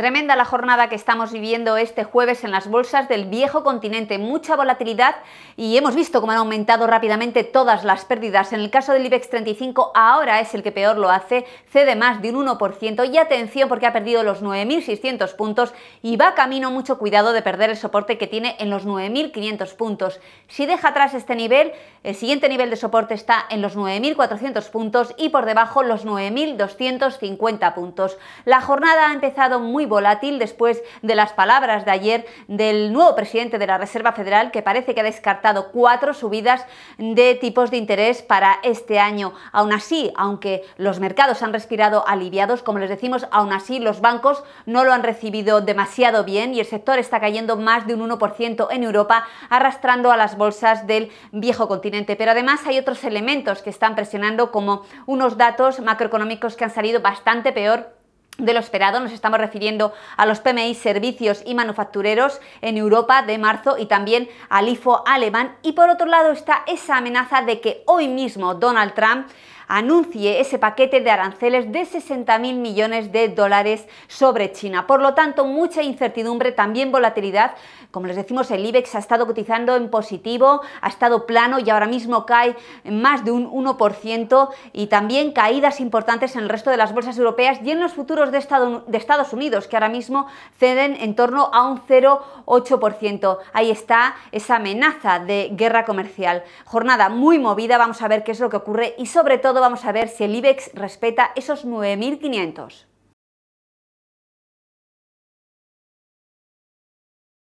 Tremenda la jornada que estamos viviendo este jueves en las bolsas del viejo continente. Mucha volatilidad y hemos visto cómo han aumentado rápidamente todas las pérdidas. En el caso del IBEX 35 ahora es el que peor lo hace, cede más de un 1% y atención porque ha perdido los 9.600 puntos y va camino mucho cuidado de perder el soporte que tiene en los 9.500 puntos. Si deja atrás este nivel, el siguiente nivel de soporte está en los 9.400 puntos y por debajo los 9.250 puntos. La jornada ha empezado muy volátil después de las palabras de ayer del nuevo presidente de la Reserva Federal que parece que ha descartado cuatro subidas de tipos de interés para este año. Aún así, aunque los mercados han respirado aliviados, como les decimos, aún así los bancos no lo han recibido demasiado bien y el sector está cayendo más de un 1% en Europa, arrastrando a las bolsas del viejo continente. Pero además hay otros elementos que están presionando, como unos datos macroeconómicos que han salido bastante peor de lo esperado, nos estamos refiriendo a los PMI servicios y manufactureros en Europa de marzo y también al IFO alemán y por otro lado está esa amenaza de que hoy mismo Donald Trump anuncie ese paquete de aranceles de 60.000 millones de dólares sobre China. Por lo tanto, mucha incertidumbre, también volatilidad. Como les decimos, el IBEX ha estado cotizando en positivo, ha estado plano y ahora mismo cae más de un 1% y también caídas importantes en el resto de las bolsas europeas y en los futuros de, Estados Unidos, que ahora mismo ceden en torno a un 0,8%. Ahí está esa amenaza de guerra comercial. Jornada muy movida, vamos a ver qué es lo que ocurre y sobre todo vamos a ver si el IBEX respeta esos 9.500.